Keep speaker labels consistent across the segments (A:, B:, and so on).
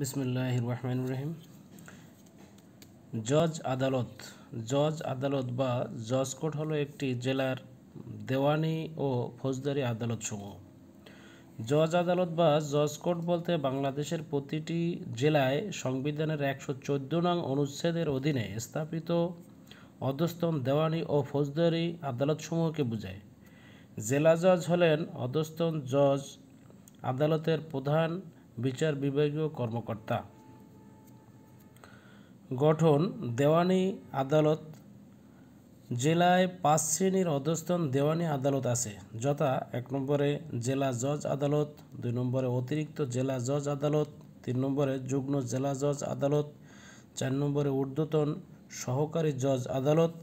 A: বিসমুল্লাহ রহমান রহিম জজ আদালত জজ আদালত বা জজ কোর্ট হলো একটি জেলার দেওয়ানি ও ফৌজদারি আদালতসমূহ জজ আদালত বা জজ কোর্ট বলতে বাংলাদেশের প্রতিটি জেলায় সংবিধানের একশো চোদ্দো নং অনুচ্ছেদের অধীনে স্থাপিত অধস্তন দেওয়ানি ও ফৌজদারি আদালতসমূহকে বোঝায় জেলা জজ হলেন অধস্তন জজ আদালতের প্রধান বিচার বিভাগীয় কর্মকর্তা গঠন দেওয়ানি আদালত জেলায় পাঁচ শ্রেণীর অধস্তন দেওয়ানি আদালত আছে যথা এক নম্বরে জেলা জজ আদালত দুই নম্বরে অতিরিক্ত জেলা জজ আদালত তিন নম্বরে যুগ্ম জেলা জজ আদালত চার নম্বরে ঊর্ধ্বতন সহকারী জজ আদালত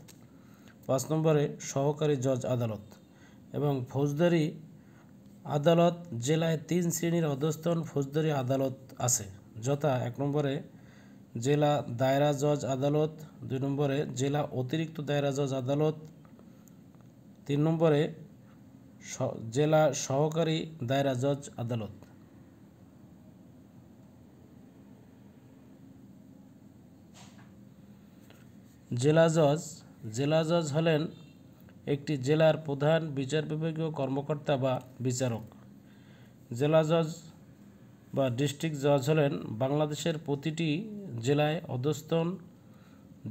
A: পাঁচ নম্বরে সহকারী জজ আদালত এবং ফৌজদারি আদালত জেলায় তিন শ্রেণীর অধস্তন ফৌজদারি আদালত আছে যথা এক নম্বরে জেলা দায়রা জজ আদালত দুই নম্বরে জেলা অতিরিক্ত দায়রা জজ আদালত তিন নম্বরে জেলা সহকারী দায়রা জজ আদালত জেলা জজ জেলা জজ হলেন একটি জেলার প্রধান বিচার বিভাগীয় কর্মকর্তা বা বিচারক জেলা জজ বা ডিস্ট্রিক্ট জজ হলেন বাংলাদেশের প্রতিটি জেলায় অধস্তন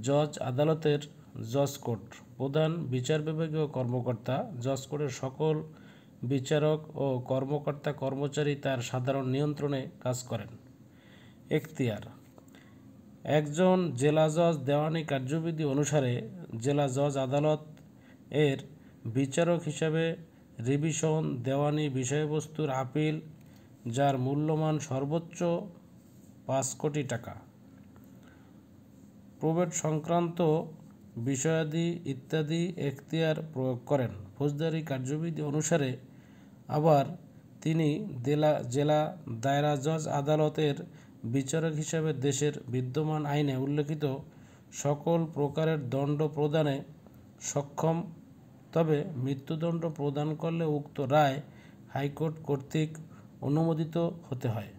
A: জজ আদালতের জজ কোর্ট প্রধান বিচার বিভাগীয় কর্মকর্তা জজ কোর্টের সকল বিচারক ও কর্মকর্তা কর্মচারী তার সাধারণ নিয়ন্ত্রণে কাজ করেন এখতিয়ার একজন জেলা জজ দেওয়ানি কার্যবিধি অনুসারে জেলা জজ আদালত এর বিচারক হিসাবে রিভিশন দেওয়ানি বিষয়বস্তুর আপিল যার মূল্যমান সর্বোচ্চ পাঁচ কোটি টাকা প্রবেট সংক্রান্ত বিষয়াদি ইত্যাদি এখতিয়ার প্রয়োগ করেন ফৌজদারি কার্যবিধি অনুসারে আবার তিনি জেলা জেলা দায়রা জজ আদালতের বিচারক হিসাবে দেশের বিদ্যমান আইনে উল্লেখিত সকল প্রকারের দণ্ড প্রদানে সক্ষম তবে মৃত্যুদণ্ড প্রদান করলে উক্ত রায় হাইকোর্ট কর্তৃক অনুমোদিত হতে হয়